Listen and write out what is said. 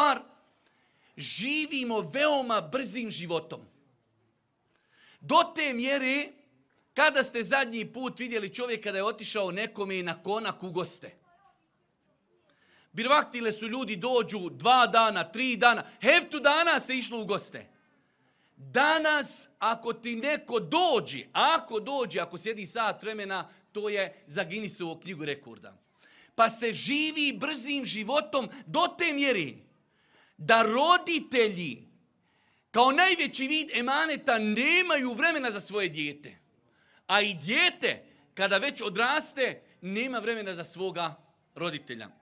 stvar, živimo veoma brzim životom. Do te mjeri, kada ste zadnji put vidjeli čovjek kada je otišao nekome na konak u goste. Birvaktile su ljudi dođu dva dana, tri dana, heftu dana se išlo u goste. Danas, ako ti neko dođi, ako dođe, ako sjedi sat vremena, to je za Guinnessovu knjigu rekorda. Pa se živi brzim životom do te mjeri da roditelji kao najveći vid emaneta nemaju vremena za svoje dijete. A i dijete kada već odraste nema vremena za svoga roditelja.